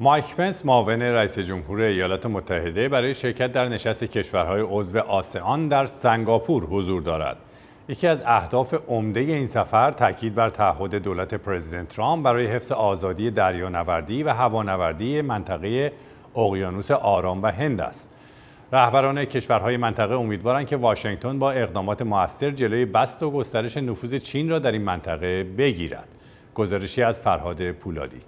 مایک پنس معاون رئیس جمهور ایالات متحده برای شرکت در نشست کشورهای عضو آسیان در سنگاپور حضور دارد. یکی از اهداف عمده این سفر تاکید بر تعهد دولت پرزیدنت ترامپ برای حفظ آزادی دریانوردی و هوانوردی منطقه اقیانوس آرام و هند است. رهبران کشورهای منطقه امیدوارند که واشنگتن با اقدامات موثر جلوی بست و گسترش نفوذ چین را در این منطقه بگیرد. گزارشی از فرهاد پولادی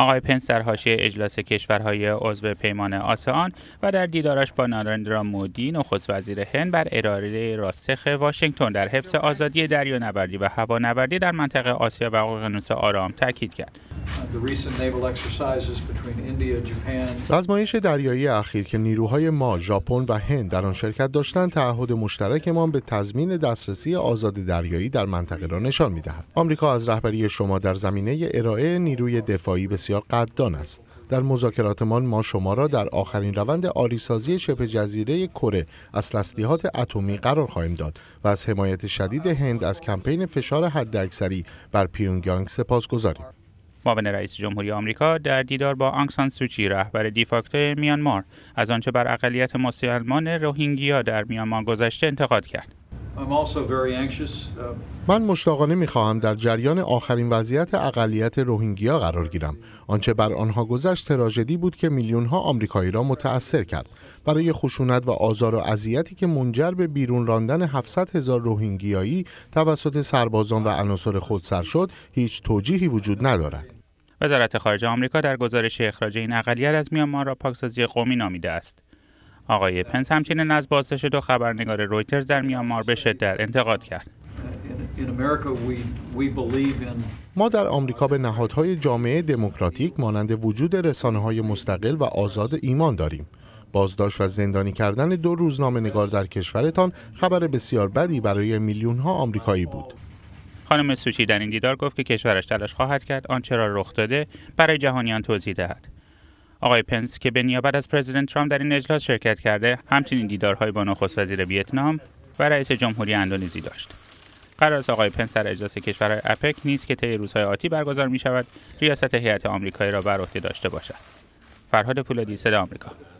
آقای پنس در حاشیه اجلاس کشورهای عضو پیمان آسان و در دیدارش با نارندرا مودی نخست وزیر هند بر اراده راسخ واشنگتن در حفظ آزادی دریا و هوانوردی در منطقه آسیا و اقیانوس آرام تاکید کرد آزمایش دریایی اخیر که نیروهای ما، ژاپن و هند در آن شرکت داشتند، تعهد مشترکمان به تضمین دسترسی آزاد دریایی در منطقه را نشان میدهد. آمریکا از رهبری شما در زمینه ارائه نیروی دفاعی بسیار قدردان است. در مذاکراتمان ما شما را در آخرین روند آریسازی شبه جزیره کره از تسلیحات اتمی قرار خواهیم داد و از حمایت شدید هند از کمپین فشار حداکثری بر پیونگیانگ سپاس گذاریم. معاون رئیس جمهوری آمریکا در دیدار با آنگسان سوچی رهبر دیفاکتو میانمار از آنچه بر اقلیت مسلمان روهینگیا در میانمار گذشته انتقاد کرد Uh, من مشتاقانه میخواهم در جریان آخرین وضعیت اقلیت روهینگیا قرار گیرم. آنچه بر آنها گذشت تراژدی بود که ها آمریکایی را متأثر کرد. برای خشونت و آزار و اذیتی که منجر به بیرون راندن 700 هزار روهینگیایی توسط سربازان و عناصر خودسر شد، هیچ توجیهی وجود ندارد. وزارت خارجه آمریکا در گزارش اخراج این اقلیت از میانمار را پاکسازی قومی نامیده است. آقای پنس همچنین از بازداشت دو خبرنگار رویترز در میانمار به شدت انتقاد کرد. ما در آمریکا به نهادهای جامعه دموکراتیک مانند وجود رسانه های مستقل و آزاد ایمان داریم. بازداشت و زندانی کردن دو روزنامه نگار در کشورتان خبر بسیار بدی برای میلیون ها آمریکایی بود. خانم سوچی در این دیدار گفت که کشورش تلاش خواهد کرد آنچه را رخ داده برای جهانیان توضیح دهد. آقای پنس که به نیابت از پرزیدنت ترامپ در این اجلاس شرکت کرده همچنین دیدارهایی با نخست وزیر ویتنام و رئیس جمهوری اندونزی داشت قرار است آقای پنس در اجلاس کشورهای اپک نیز که طی روزهای آتی برگزار می شود ریاست هیئت آمریکایی را بر عهده داشته باشد فرهاد پولادی صدا آمریکا